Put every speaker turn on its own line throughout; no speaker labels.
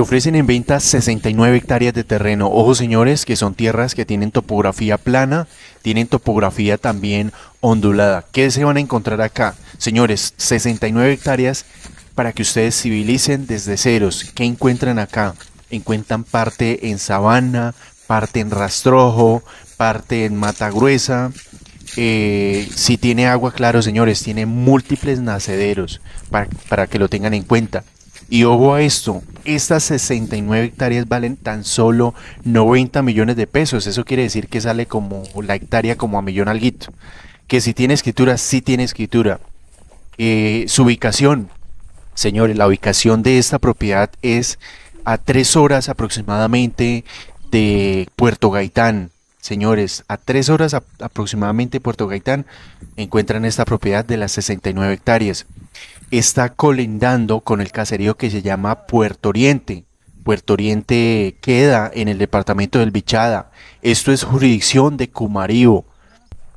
ofrecen en venta 69 hectáreas de terreno. Ojo señores, que son tierras que tienen topografía plana, tienen topografía también ondulada. ¿Qué se van a encontrar acá? Señores, 69 hectáreas para que ustedes civilicen desde ceros. ¿Qué encuentran acá? Encuentran parte en sabana, parte en rastrojo, parte en mata gruesa. Eh, si tiene agua, claro, señores, tiene múltiples nacederos para, para que lo tengan en cuenta. Y ojo a esto, estas 69 hectáreas valen tan solo 90 millones de pesos. Eso quiere decir que sale como la hectárea como a millón alguito. Que si tiene escritura, sí tiene escritura. Eh, su ubicación, señores, la ubicación de esta propiedad es a tres horas aproximadamente de Puerto Gaitán. Señores, a tres horas aproximadamente de Puerto Gaitán encuentran esta propiedad de las 69 hectáreas está colindando con el caserío que se llama Puerto Oriente. Puerto Oriente queda en el departamento del Bichada. Esto es jurisdicción de Cumaribo,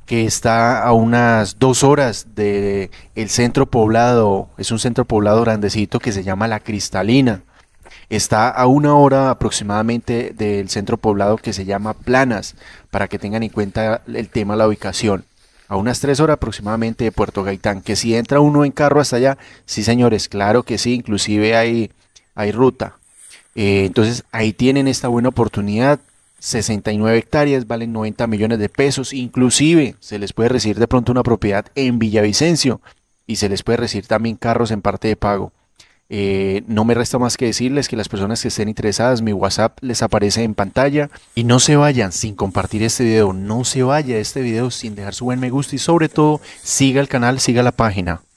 que está a unas dos horas del centro poblado. Es un centro poblado grandecito que se llama La Cristalina. Está a una hora aproximadamente del centro poblado que se llama Planas, para que tengan en cuenta el tema de la ubicación a unas tres horas aproximadamente de Puerto Gaitán, que si entra uno en carro hasta allá, sí señores, claro que sí, inclusive hay, hay ruta. Eh, entonces ahí tienen esta buena oportunidad, 69 hectáreas, valen 90 millones de pesos, inclusive se les puede recibir de pronto una propiedad en Villavicencio y se les puede recibir también carros en parte de pago. Eh, no me resta más que decirles que las personas que estén interesadas, mi WhatsApp les aparece en pantalla. Y no se vayan sin compartir este video, no se vaya este video sin dejar su buen me gusta y sobre todo siga el canal, siga la página.